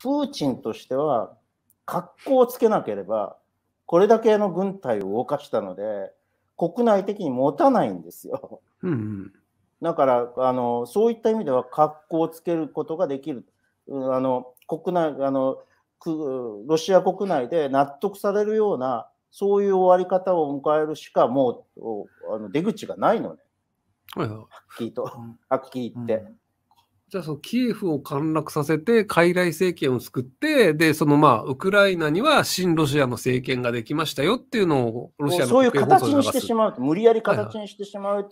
プーチンとしては格好をつけなければ、これだけの軍隊を動かしたので、国内的に持たないんですよ。うんうん、だからあの、そういった意味では格好をつけることができる。あの国内あのロシア国内で納得されるような、そういう終わり方を迎えるしか、もうあの出口がないのね。はっきりと、はっきり言って。うんじゃあそのキエフを陥落させて、傀儡政権を作って、で、そのまあ、ウクライナには新ロシアの政権ができましたよっていうのを、ロシアのそういう形にしてしまうと、無理やり形にしてしまう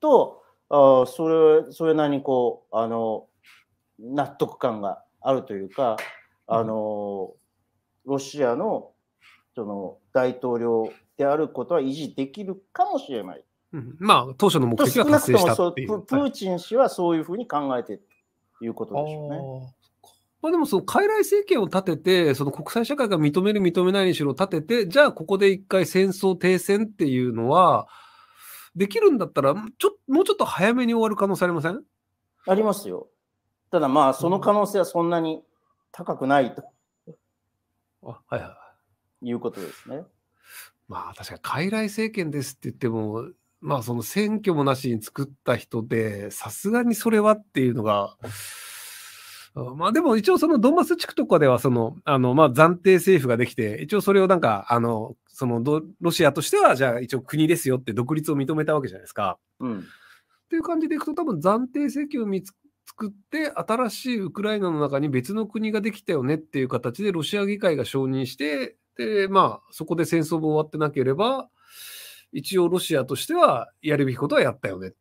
と、はいはい、あそれ、それなりにこう、あの、納得感があるというか、あの、うん、ロシアの、その、大統領であることは維持できるかもしれない。うん、まあ、当初の目的は達成したっプーチン氏はそういうふうに考えていうことでしょうね。まあ、でもその傀儡政権を立てて、その国際社会が認める、認めないにしろ立てて、じゃあここで一回戦争停戦っていうのは、できるんだったらちょ、もうちょっと早めに終わる可能性ありませんありますよ。ただまあ、その可能性はそんなに高くないと、あはいはい。いうことですね。まあ確かに傀儡政権ですって言っても、まあその選挙もなしに作った人で、さすがにそれはっていうのが、まあでも一応そのドンバス地区とかではその、あの、まあ暫定政府ができて、一応それをなんか、あの、そのロシアとしてはじゃあ一応国ですよって独立を認めたわけじゃないですか。うん。っていう感じでいくと多分暫定政権を見つ作って新しいウクライナの中に別の国ができたよねっていう形でロシア議会が承認してでまあそこで戦争も終わってなければ一応ロシアとしてはやるべきことはやったよねっ